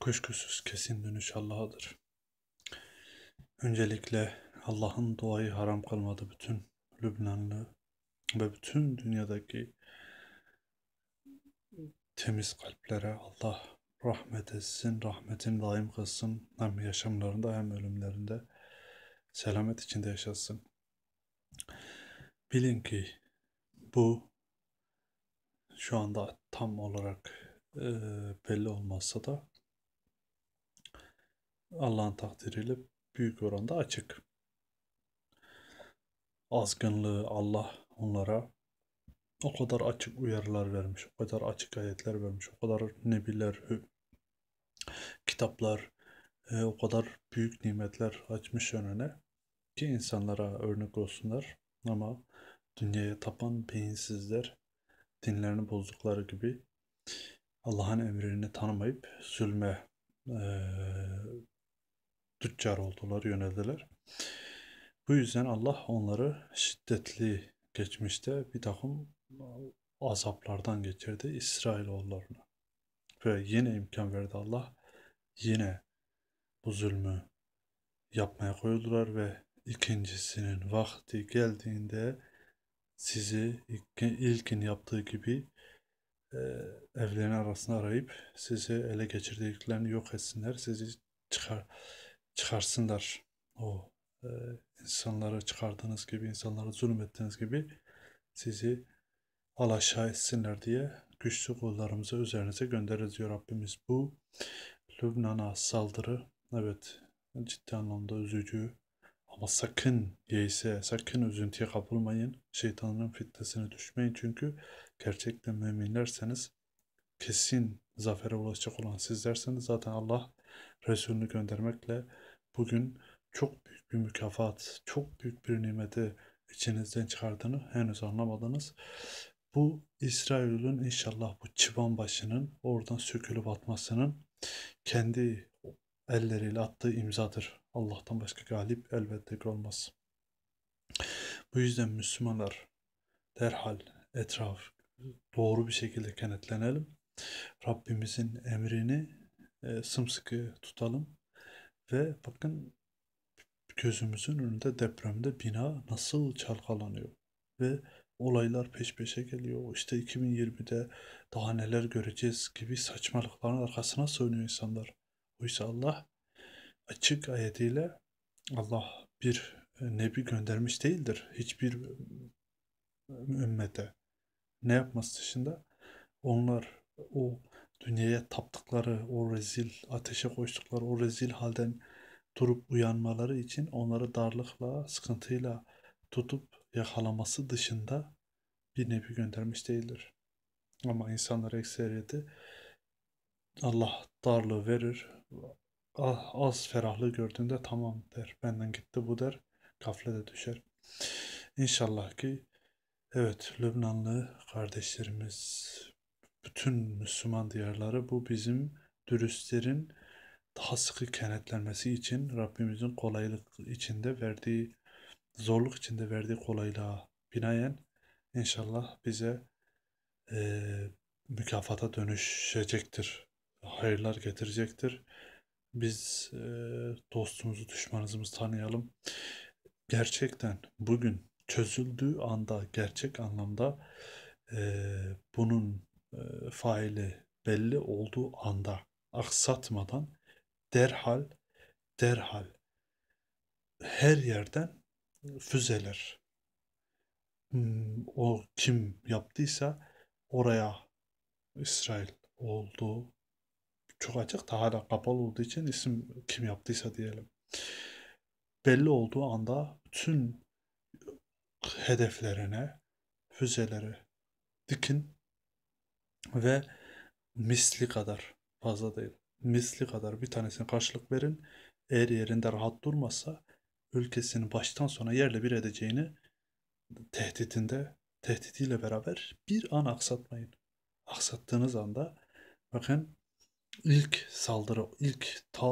kuşkusuz kesin dönüş Allah'adır. Öncelikle Allah'ın duayı haram kılmadı bütün Lübnanlı ve bütün dünyadaki temiz kalplere Allah rahmet etsin, rahmetin daim kılsın hem yaşamlarında hem ölümlerinde selamet içinde yaşasın. Bilin ki bu şu anda tam olarak e, belli olmazsa da Allah'ın takdiriyle büyük oranda açık. Azgınlığı Allah onlara o kadar açık uyarılar vermiş, o kadar açık ayetler vermiş, o kadar nebiler, kitaplar, e, o kadar büyük nimetler açmış önüne ki insanlara örnek olsunlar ama dünyaya tapan beyinsizler dinlerini bozdukları gibi Allah'ın emrini tanımayıp zulme e, tüccar oldular, yöneldiler. Bu yüzden Allah onları şiddetli geçmişte bir takım azaplardan geçirdi İsrailoğullarına. Ve yine imkan verdi Allah. Yine bu zulmü yapmaya koyuldular ve ikincisinin vakti geldiğinde sizi ilkin yaptığı gibi e, evlerin arasına arayıp sizi ele geçirdiklerini yok etsinler. Sizi çıkar çıkarsınlar. O e, insanları çıkardığınız gibi, insanlara zulmettiğiniz gibi sizi alaşağı etsinler diye güçlü kollarımızı üzerinize göndeririz diyor Rabbimiz. Bu Lübnan'a saldırı evet ciddi anlamda üzücü ama sakın yeise sakın üzüntüye kapılmayın. Şeytanın fitnesine düşmeyin çünkü gerçekten müminlerseniz kesin zafere ulaşacak olan sizlerseniz zaten Allah Resulünü göndermekle bugün çok büyük bir mükafat, çok büyük bir nimeti içinizden çıkardığını henüz anlamadınız. Bu İsrail'in inşallah bu çıban başının oradan sökülüp atmasının kendi elleriyle attığı imzadır. Allah'tan başka galip elbette ki olmaz. Bu yüzden Müslümanlar derhal etraf doğru bir şekilde kenetlenelim. Rabbimizin emrini e, sımsıkı tutalım ve bakın gözümüzün önünde depremde bina nasıl çalkalanıyor ve olaylar peş peşe geliyor. İşte 2020'de daha neler göreceğiz gibi saçmalıkların arkasına sığınıyor insanlar. Oysa Allah açık ayetiyle Allah bir e, nebi göndermiş değildir hiçbir e, ümmete ne yapması dışında onlar o dünyaya taptıkları, o rezil ateşe koştukları, o rezil halden durup uyanmaları için onları darlıkla, sıkıntıyla tutup yakalaması dışında bir nebi göndermiş değildir. Ama insanlar ekseriyeti Allah darlığı verir. Ah, az ferahlığı gördüğünde tamam der. Benden gitti bu der. kafle de düşer. İnşallah ki Evet, Lübnanlı kardeşlerimiz, bütün Müslüman diyarları bu bizim dürüstlerin daha sıkı kenetlenmesi için Rabbimizin kolaylık içinde verdiği, zorluk içinde verdiği kolaylığa binaen inşallah bize e, mükafata dönüşecektir. Hayırlar getirecektir. Biz e, dostumuzu, düşmanımızı tanıyalım. Gerçekten bugün çözüldüğü anda gerçek anlamda e, bunun e, faili belli olduğu anda aksatmadan derhal derhal her yerden füzeler hmm, o kim yaptıysa oraya İsrail oldu. Çok açık da hala kapalı olduğu için isim kim yaptıysa diyelim. Belli olduğu anda bütün hedeflerine füzeleri dikin ve misli kadar fazla değil misli kadar bir tanesine karşılık verin. Eğer yerinde rahat durmazsa ülkesini baştan sona yerle bir edeceğini tehditinde tehdidiyle beraber bir an aksatmayın. Aksattığınız anda bakın ilk saldırı ilk ta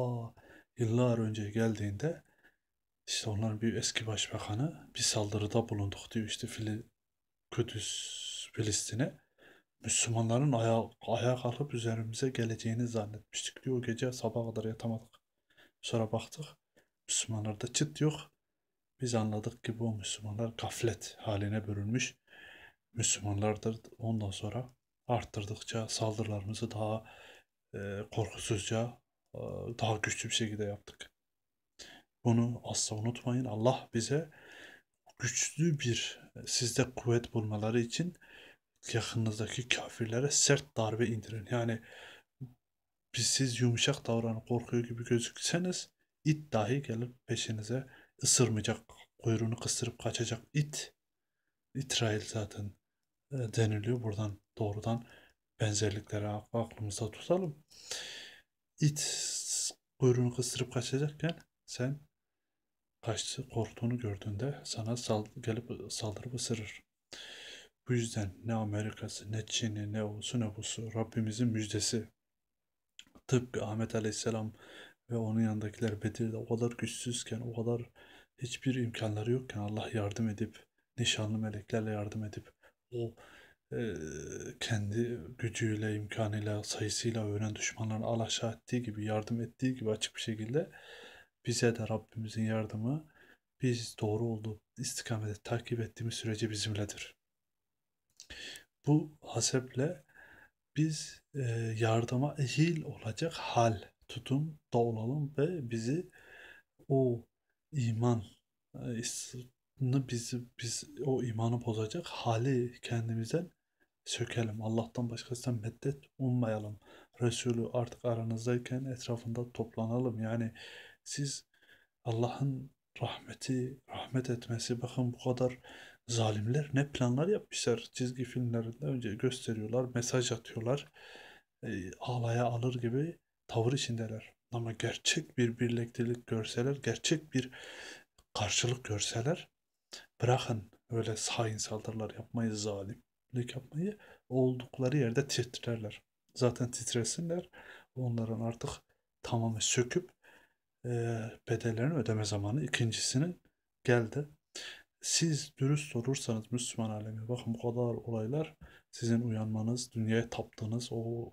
yıllar önce geldiğinde işte onların bir eski başbakanı bir saldırıda bulunduk diyor işte Fili, Kudüs Filistin'e. Müslümanların ayağa, ayağa kalkıp üzerimize geleceğini zannetmiştik diyor. O gece sabaha kadar yatamadık. Sonra baktık Müslümanlarda çıt yok. Biz anladık ki bu Müslümanlar gaflet haline bürünmüş Müslümanlardır. Ondan sonra arttırdıkça saldırılarımızı daha e, korkusuzca, e, daha güçlü bir şekilde yaptık. Bunu asla unutmayın. Allah bize güçlü bir sizde kuvvet bulmaları için yakınınızdaki kafirlere sert darbe indirin. Yani biz siz yumuşak davranıp korkuyor gibi gözükseniz it dahi gelip peşinize ısırmayacak. Kuyruğunu kıstırıp kaçacak it. İsrail zaten e, deniliyor. Buradan doğrudan benzerlikleri aklımızda tutalım. İt kuyruğunu kıstırıp kaçacakken sen kaçtı korktuğunu gördüğünde sana sal gelip saldırıp ısırır. Bu yüzden ne Amerika'sı, ne Çin'i, ne olsun ne busu Rabbimizin müjdesi. Tıpkı Ahmet Aleyhisselam ve onun yanındakiler Bedir'de o kadar güçsüzken, o kadar hiçbir imkanları yokken Allah yardım edip, nişanlı meleklerle yardım edip, o e, kendi gücüyle, imkanıyla, sayısıyla öğren düşmanlarını alaşağı ettiği gibi, yardım ettiği gibi açık bir şekilde bize de Rabbimizin yardımı biz doğru olduğu istikamete takip ettiğimiz sürece bizimledir. Bu haseple biz e, yardıma ehil olacak hal, tutum da olalım ve bizi o iman e, bizi biz o imanı bozacak hali kendimizden sökelim. Allah'tan başkasından meddet ummayalım. Resulü artık aranızdayken etrafında toplanalım. Yani siz Allah'ın rahmeti, rahmet etmesi bakın bu kadar zalimler ne planlar yapmışlar. Çizgi filmlerinde önce gösteriyorlar, mesaj atıyorlar. E, ağlaya alır gibi tavır içindeler. Ama gerçek bir birliktelik görseler, gerçek bir karşılık görseler bırakın öyle hain saldırılar yapmayı, zalimlik yapmayı oldukları yerde titrerler. Zaten titresinler. Onların artık tamamı söküp e, bedellerini ödeme zamanı. İkincisinin geldi. Siz dürüst olursanız Müslüman alemi bakın bu kadar olaylar sizin uyanmanız, dünyaya taptığınız o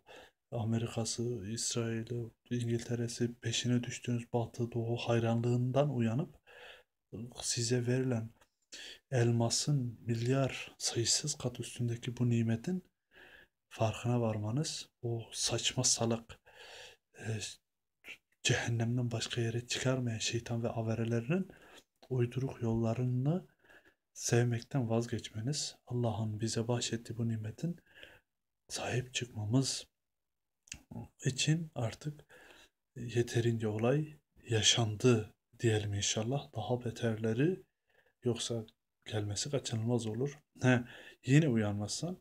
Amerika'sı, İsrail'i, İngiltere'si peşine düştüğünüz Batı Doğu hayranlığından uyanıp size verilen elmasın milyar sayısız kat üstündeki bu nimetin farkına varmanız, o saçma salak e, cehennemden başka yere çıkarmayan şeytan ve averelerinin uyduruk yollarını sevmekten vazgeçmeniz, Allah'ın bize bahşettiği bu nimetin sahip çıkmamız için artık yeterince olay yaşandı diyelim inşallah. Daha beterleri yoksa gelmesi kaçınılmaz olur. He, yine uyanmazsan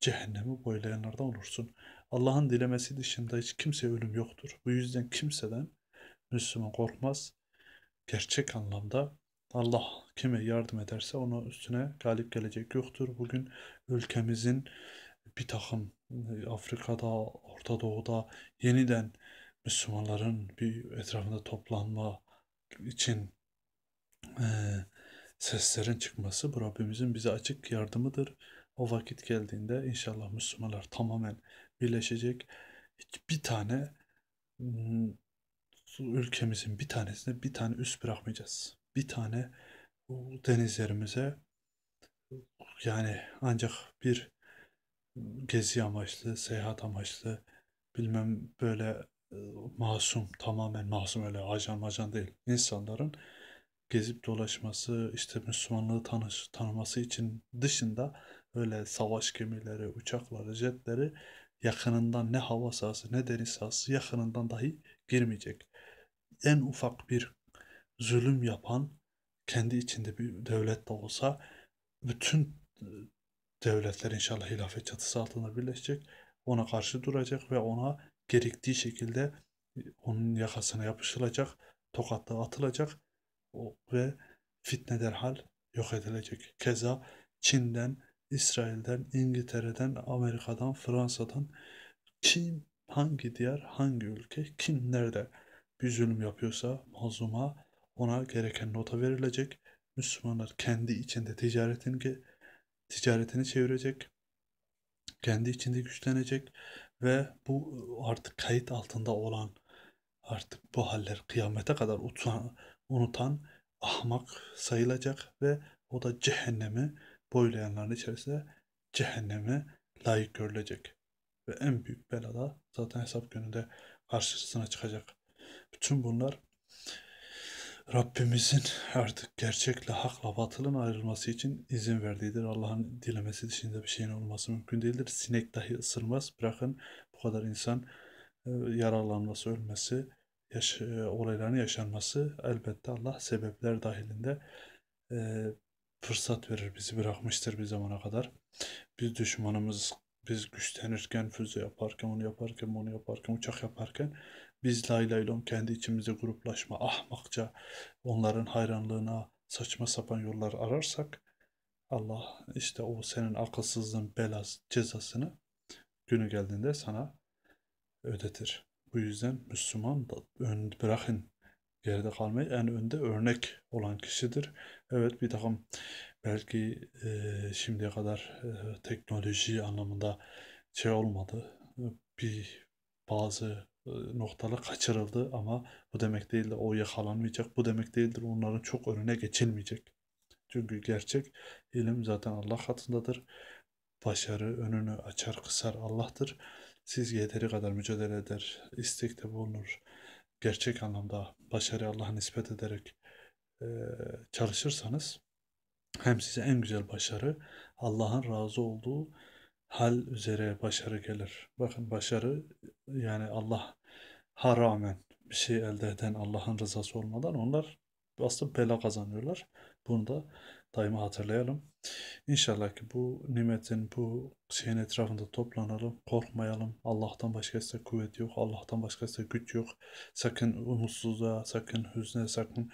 cehennemi boylayanlardan olursun. Allah'ın dilemesi dışında hiç kimseye ölüm yoktur. Bu yüzden kimseden Müslüman korkmaz. Gerçek anlamda Allah kime yardım ederse ona üstüne galip gelecek yoktur. Bugün ülkemizin bir takım e, Afrika'da, Orta Doğu'da yeniden Müslümanların bir etrafında toplanma için e, seslerin çıkması bu Rabbimizin bize açık yardımıdır. O vakit geldiğinde inşallah Müslümanlar tamamen birleşecek. Hiçbir tane ülkemizin bir tanesine bir tane üst bırakmayacağız. Bir tane denizlerimize yani ancak bir gezi amaçlı, seyahat amaçlı bilmem böyle masum, tamamen masum öyle ajan macan değil. İnsanların gezip dolaşması, işte Müslümanlığı tanış, tanıması için dışında öyle savaş gemileri, uçakları, jetleri yakınından ne hava sahası ne deniz sahası yakınından dahi girmeyecek. En ufak bir zulüm yapan kendi içinde bir devlet de olsa bütün e, devletler inşallah hilafet çatısı altında birleşecek. Ona karşı duracak ve ona gerektiği şekilde e, onun yakasına yapışılacak, tokatla atılacak ve fitne derhal yok edilecek. Keza Çin'den İsrail'den, İngiltere'den, Amerika'dan, Fransa'dan kim hangi diğer hangi ülke, kim nerede bir zulüm yapıyorsa mazluma ona gereken nota verilecek. Müslümanlar kendi içinde ticaretini, ticaretini çevirecek. Kendi içinde güçlenecek ve bu artık kayıt altında olan artık bu haller kıyamete kadar unutan, unutan ahmak sayılacak ve o da cehennemi boylayanların içerisinde cehenneme layık görülecek. Ve en büyük belada zaten hesap gününde karşısına çıkacak. Bütün bunlar Rabbimizin artık gerçekle hakla batılın ayrılması için izin verdiğidir. Allah'ın dilemesi dışında bir şeyin olması mümkün değildir. Sinek dahi ısırmaz. Bırakın bu kadar insan e, yaralanması, ölmesi, yaş e, olayların yaşanması elbette Allah sebepler dahilinde e, fırsat verir. Bizi bırakmıştır bir zamana kadar. Biz düşmanımız biz güçlenirken, füze yaparken, onu yaparken, onu yaparken, uçak yaparken biz lay kendi içimizde gruplaşma, ahmakça onların hayranlığına saçma sapan yollar ararsak Allah işte o senin akılsızlığın belas cezasını günü geldiğinde sana ödetir. Bu yüzden Müslüman da ön bırakın geride kalmayı en önde örnek olan kişidir. Evet bir takım belki e, şimdiye kadar e, teknoloji anlamında şey olmadı. Bir bazı e, noktalar kaçırıldı ama bu demek değil de o yakalanmayacak. Bu demek değildir onların çok önüne geçilmeyecek. Çünkü gerçek ilim zaten Allah katındadır. Başarı önünü açar kısar Allah'tır. Siz yeteri kadar mücadele eder, istekte bulunur, gerçek anlamda başarı Allah'a nispet ederek e, çalışırsanız hem size en güzel başarı Allah'ın razı olduğu hal üzere başarı gelir. Bakın başarı yani Allah ha rağmen bir şey elde eden Allah'ın rızası olmadan onlar basıp bela kazanıyorlar. Bunu da daima hatırlayalım. İnşallah ki bu nimetin, bu şeyin etrafında toplanalım, korkmayalım. Allah'tan başka ise kuvvet yok, Allah'tan başka ise güç yok. Sakın umutsuzluğa, sakın hüzne, sakın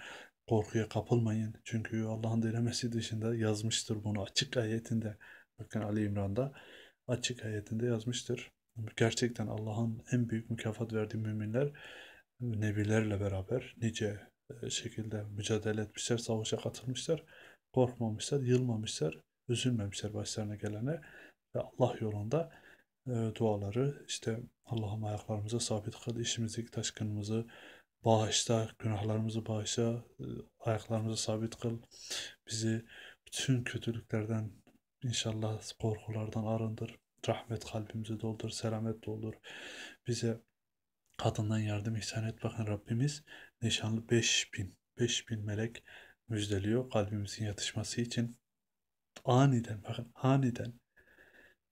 korkuya kapılmayın. Çünkü Allah'ın dilemesi dışında yazmıştır bunu açık ayetinde. Bakın Ali İmran'da açık ayetinde yazmıştır. Gerçekten Allah'ın en büyük mükafat verdiği müminler nebilerle beraber nice e, şekilde mücadele etmişler, savaşa katılmışlar. Korkmamışlar, yılmamışlar, üzülmemişler başlarına gelene ve Allah yolunda e, duaları işte Allah'ım ayaklarımıza sabit kıl, işimizdeki taşkınımızı bağışla, günahlarımızı bağışla, e, ayaklarımızı sabit kıl, bizi bütün kötülüklerden inşallah korkulardan arındır, rahmet kalbimizi doldur, selamet doldur, bize Katından yardım ihsan et. Bakın Rabbimiz nişanlı 5000, 5000 melek müjdeliyor kalbimizin yatışması için. Aniden bakın aniden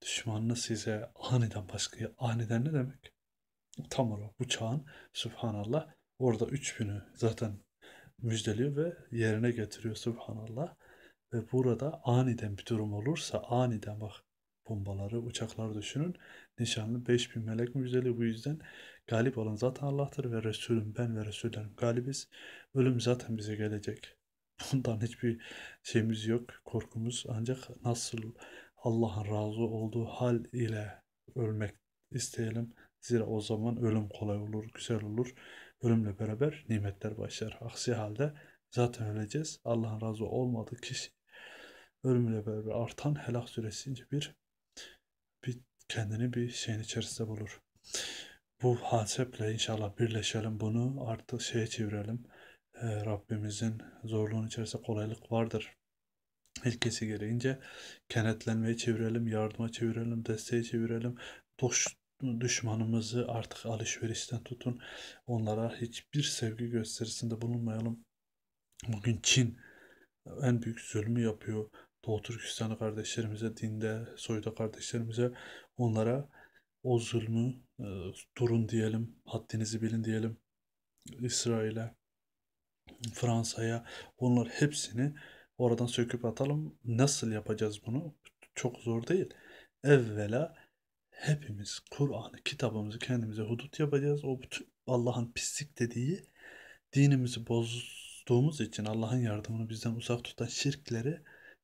düşmanınız size aniden baskı aniden ne demek? Tam olarak uçağın subhanallah orada 3000'ü zaten müjdeliyor ve yerine getiriyor subhanallah. Ve burada aniden bir durum olursa aniden bak bombaları, uçakları düşünün. Nişanlı 5000 melek müjdeli bu yüzden Galip olan zaten Allah'tır ve Resulüm ben ve Resullerim galibiz. Ölüm zaten bize gelecek. Bundan hiçbir şeyimiz yok, korkumuz. Ancak nasıl Allah'ın razı olduğu hal ile ölmek isteyelim. Zira o zaman ölüm kolay olur, güzel olur. Ölümle beraber nimetler başlar. Aksi halde zaten öleceğiz. Allah'ın razı olmadığı kişi ölümle beraber artan helak süresince bir, bir kendini bir şeyin içerisinde bulur bu haseple inşallah birleşelim bunu artık şeye çevirelim. Ee, Rabbimizin zorluğun içerisinde kolaylık vardır. Herkesi gereğince kenetlenmeye çevirelim, yardıma çevirelim, desteğe çevirelim. Doş, düşmanımızı artık alışverişten tutun. Onlara hiçbir sevgi gösterisinde bulunmayalım. Bugün Çin en büyük zulmü yapıyor. Doğu Türkistan'ı kardeşlerimize, dinde, soyda kardeşlerimize onlara o zulmü e, ee, durun diyelim, haddinizi bilin diyelim İsrail'e, Fransa'ya onlar hepsini oradan söküp atalım. Nasıl yapacağız bunu? Çok zor değil. Evvela hepimiz Kur'an'ı, kitabımızı kendimize hudut yapacağız. O bütün Allah'ın pislik dediği dinimizi bozduğumuz için Allah'ın yardımını bizden uzak tutan şirkleri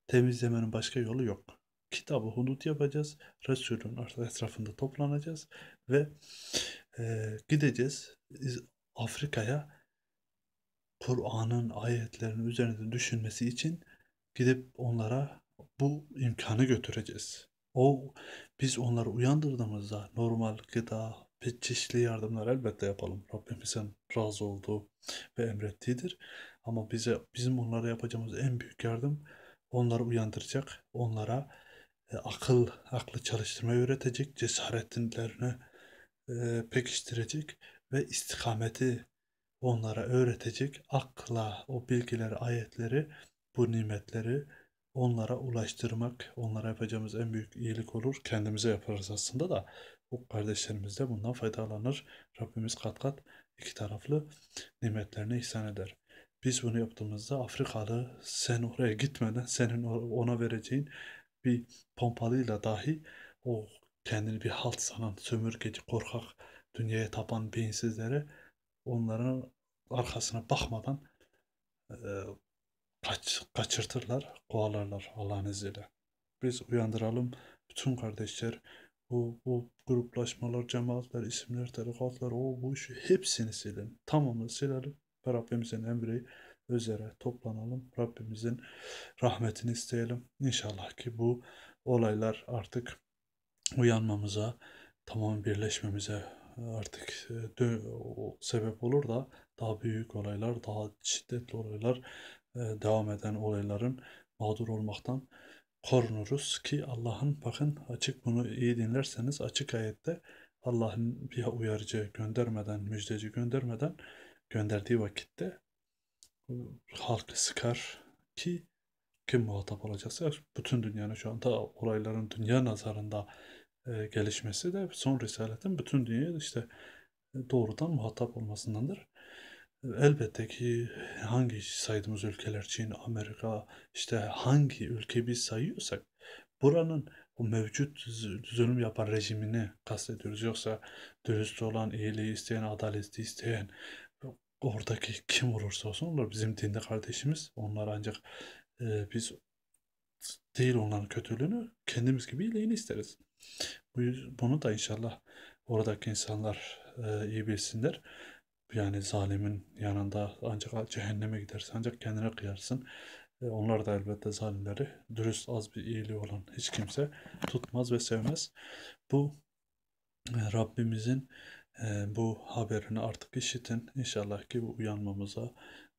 temizlemenin başka yolu yok. Kitabı hudut yapacağız. Resulün etrafında toplanacağız ve e, gideceğiz Afrika'ya Kur'an'ın ayetlerinin üzerinde düşünmesi için gidip onlara bu imkanı götüreceğiz. O biz onları uyandırdığımızda normal gıda ve çeşitli yardımlar elbette yapalım. Rabbimizin razı olduğu ve emrettiğidir. Ama bize bizim onlara yapacağımız en büyük yardım onları uyandıracak, onlara e, akıl, aklı çalıştırmayı öğretecek, cesaretlerini e, pekiştirecek ve istikameti onlara öğretecek akla o bilgileri, ayetleri, bu nimetleri onlara ulaştırmak, onlara yapacağımız en büyük iyilik olur. Kendimize yaparız aslında da bu kardeşlerimiz de bundan faydalanır. Rabbimiz kat kat iki taraflı nimetlerini ihsan eder. Biz bunu yaptığımızda Afrikalı sen oraya gitmeden senin ona vereceğin bir pompalıyla dahi o kendini bir halt sanan, sömürgeci, korkak, dünyaya tapan beyinsizlere onların arkasına bakmadan e, kaç, kaçırtırlar, kovalarlar Allah'ın izniyle. Biz uyandıralım bütün kardeşler bu, bu gruplaşmalar, cemaatler, isimler, tarikatlar, o bu işi hepsini silin. Tamamını silelim ve Rabbimizin emri üzere toplanalım. Rabbimizin rahmetini isteyelim. İnşallah ki bu olaylar artık uyanmamıza, tamam birleşmemize e, artık e, sebep olur da daha büyük olaylar, daha şiddetli olaylar, e, devam eden olayların mağdur olmaktan korunuruz ki Allah'ın bakın açık bunu iyi dinlerseniz açık ayette Allah'ın bir uyarıcı göndermeden, müjdeci göndermeden gönderdiği vakitte halkı sıkar ki kim muhatap olacaksa bütün dünyanın şu anda olayların dünya nazarında e, gelişmesi de son risaletin bütün dünyaya işte e, doğrudan muhatap olmasındandır. E, elbette ki hangi saydığımız ülkeler Çin, Amerika işte hangi ülke biz sayıyorsak buranın o mevcut zulüm yapan rejimini kastediyoruz. Yoksa dürüst olan, iyiliği isteyen, adaleti isteyen oradaki kim olursa olsun onlar bizim dinde kardeşimiz. Onlar ancak e, biz değil onların kötülüğünü kendimiz gibi iyiliğini isteriz. Bu, bunu da inşallah oradaki insanlar e, iyi bilsinler. Yani zalimin yanında ancak cehenneme gidersin, ancak kendine kıyarsın. E, onlar da elbette zalimleri dürüst az bir iyiliği olan hiç kimse tutmaz ve sevmez. Bu e, Rabbimizin bu haberini artık işitin. İnşallah ki bu uyanmamıza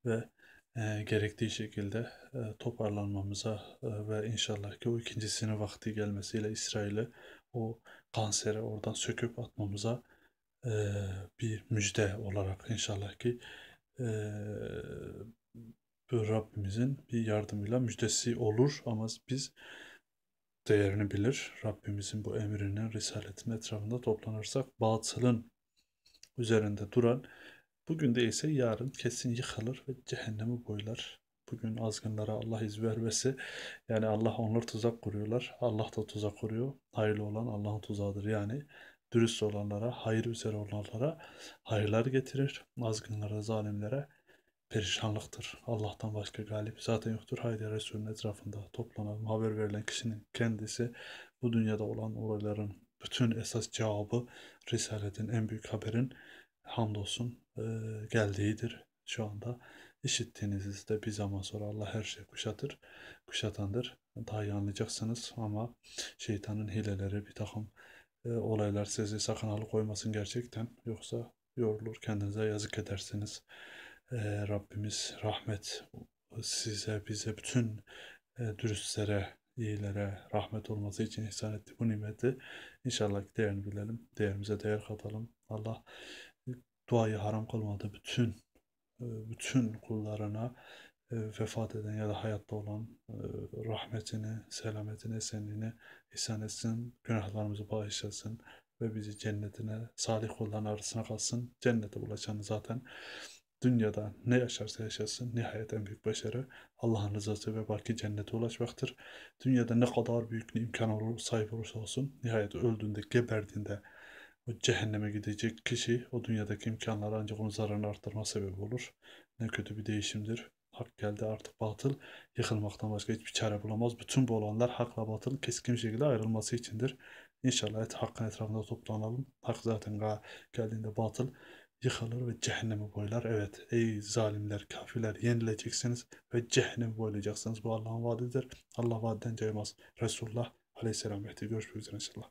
ve e, gerektiği şekilde e, toparlanmamıza e, ve inşallah ki o ikincisinin vakti gelmesiyle İsrail'e o kanseri oradan söküp atmamıza e, bir müjde olarak inşallah ki e, Rabbimizin bir yardımıyla müjdesi olur ama biz değerini bilir. Rabbimizin bu emrinin, risaletinin etrafında toplanırsak batılın üzerinde duran Bugün de ise yarın kesin yıkılır ve cehennemi boylar. Bugün azgınlara Allah iz vermesi yani Allah onlar tuzak kuruyorlar. Allah da tuzak kuruyor. Hayırlı olan Allah'ın tuzağıdır. Yani dürüst olanlara, hayır üzere olanlara hayırlar getirir. Azgınlara, zalimlere perişanlıktır. Allah'tan başka galip zaten yoktur. Haydi Resul'ün etrafında toplanan, haber verilen kişinin kendisi bu dünyada olan olayların bütün esas cevabı Risaletin en büyük haberin hamdolsun e, geldiğidir şu anda. İşittiğinizde bir zaman sonra Allah her şeyi kuşatır, kuşatandır. Daha iyi anlayacaksınız ama şeytanın hileleri bir takım e, olaylar sizi sakın alıkoymasın gerçekten. Yoksa yorulur kendinize yazık edersiniz. E, Rabbimiz rahmet size bize bütün e, dürüstlere, iyilere rahmet olması için ihsan etti bu nimeti. İnşallah değerini bilelim, değerimize değer katalım. Allah duayı haram kılmadı. Bütün e, bütün kullarına e, vefat eden ya da hayatta olan e, rahmetini, selametini, esenliğini ihsan etsin, günahlarımızı bağışlasın ve bizi cennetine, salih kulların arasına kalsın. Cennete ulaşanı zaten dünyada ne yaşarsa yaşasın nihayet en büyük başarı Allah'ın rızası ve belki cennete ulaşmaktır. Dünyada ne kadar büyük bir imkan olur, sahip olursa olsun nihayet öldüğünde, geberdiğinde o cehenneme gidecek kişi o dünyadaki imkanlar ancak onun zararını arttırma sebebi olur. Ne kötü bir değişimdir. Hak geldi artık batıl yıkılmaktan başka hiçbir çare bulamaz. Bütün bu olanlar hakla batıl keskin şekilde ayrılması içindir. İnşallah et, hakkın etrafında toplanalım. Hak zaten geldiğinde batıl yıkılır ve cehennemi boylar. Evet ey zalimler, kafirler yenileceksiniz ve cehennemi boylayacaksınız. Bu Allah'ın vaadidir. Allah vaadinden caymaz. Resulullah Aleyhisselam ve görüşmek üzere inşallah.